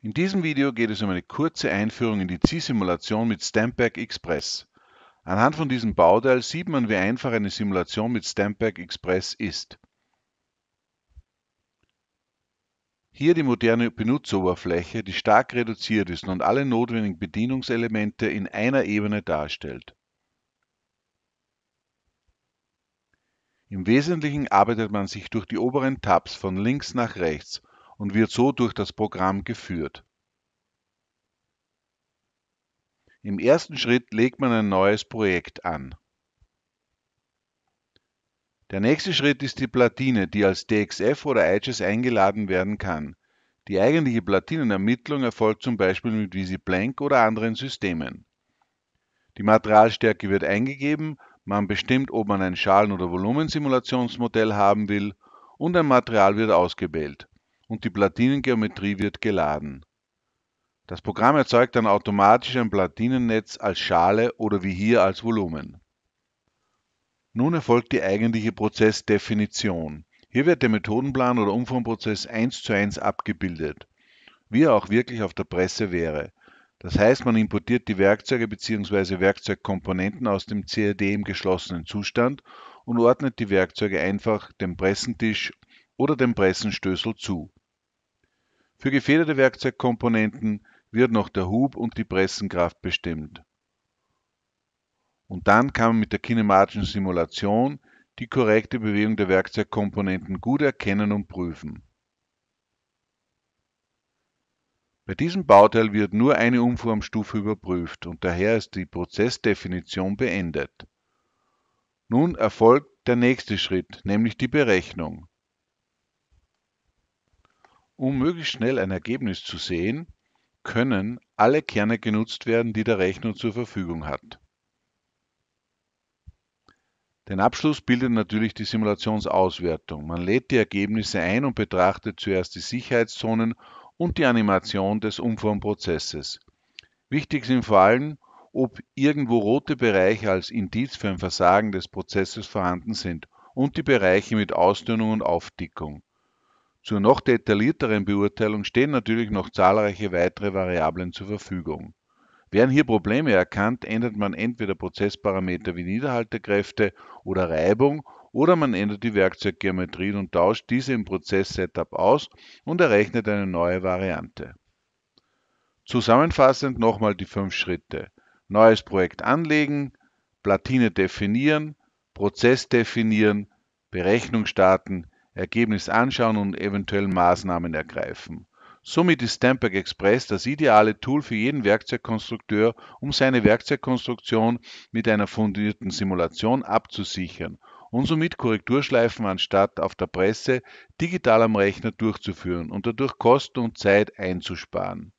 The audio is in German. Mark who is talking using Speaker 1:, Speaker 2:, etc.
Speaker 1: In diesem Video geht es um eine kurze Einführung in die Zielsimulation mit Stampback Express. Anhand von diesem Bauteil sieht man, wie einfach eine Simulation mit Stampback Express ist. Hier die moderne Benutzeroberfläche, die stark reduziert ist und alle notwendigen Bedienungselemente in einer Ebene darstellt. Im Wesentlichen arbeitet man sich durch die oberen Tabs von links nach rechts und wird so durch das Programm geführt. Im ersten Schritt legt man ein neues Projekt an. Der nächste Schritt ist die Platine, die als DXF oder IGES eingeladen werden kann. Die eigentliche Platinenermittlung erfolgt zum Beispiel mit VisiPlank oder anderen Systemen. Die Materialstärke wird eingegeben, man bestimmt, ob man ein Schalen- oder Volumensimulationsmodell haben will und ein Material wird ausgewählt und die Platinengeometrie wird geladen. Das Programm erzeugt dann automatisch ein Platinennetz als Schale oder wie hier als Volumen. Nun erfolgt die eigentliche Prozessdefinition. Hier wird der Methodenplan oder Umformprozess eins zu eins abgebildet, wie er auch wirklich auf der Presse wäre. Das heißt, man importiert die Werkzeuge bzw. Werkzeugkomponenten aus dem CAD im geschlossenen Zustand und ordnet die Werkzeuge einfach dem Pressentisch oder dem Pressenstößel zu. Für gefederte Werkzeugkomponenten wird noch der Hub und die Pressenkraft bestimmt. Und dann kann man mit der kinematischen Simulation die korrekte Bewegung der Werkzeugkomponenten gut erkennen und prüfen. Bei diesem Bauteil wird nur eine Umformstufe überprüft und daher ist die Prozessdefinition beendet. Nun erfolgt der nächste Schritt, nämlich die Berechnung. Um möglichst schnell ein Ergebnis zu sehen, können alle Kerne genutzt werden, die der Rechner zur Verfügung hat. Den Abschluss bildet natürlich die Simulationsauswertung. Man lädt die Ergebnisse ein und betrachtet zuerst die Sicherheitszonen und die Animation des Umformprozesses. Wichtig sind vor allem, ob irgendwo rote Bereiche als Indiz für ein Versagen des Prozesses vorhanden sind und die Bereiche mit Ausdünnung und Aufdickung. Zur noch detaillierteren Beurteilung stehen natürlich noch zahlreiche weitere Variablen zur Verfügung. Werden hier Probleme erkannt, ändert man entweder Prozessparameter wie Niederhaltekräfte oder Reibung oder man ändert die Werkzeuggeometrien und tauscht diese im Prozesssetup aus und errechnet eine neue Variante. Zusammenfassend nochmal die fünf Schritte. Neues Projekt anlegen, Platine definieren, Prozess definieren, Berechnung starten, Ergebnis anschauen und eventuell Maßnahmen ergreifen. Somit ist Stampack Express das ideale Tool für jeden Werkzeugkonstrukteur, um seine Werkzeugkonstruktion mit einer fundierten Simulation abzusichern und somit Korrekturschleifen anstatt auf der Presse digital am Rechner durchzuführen und dadurch Kosten und Zeit einzusparen.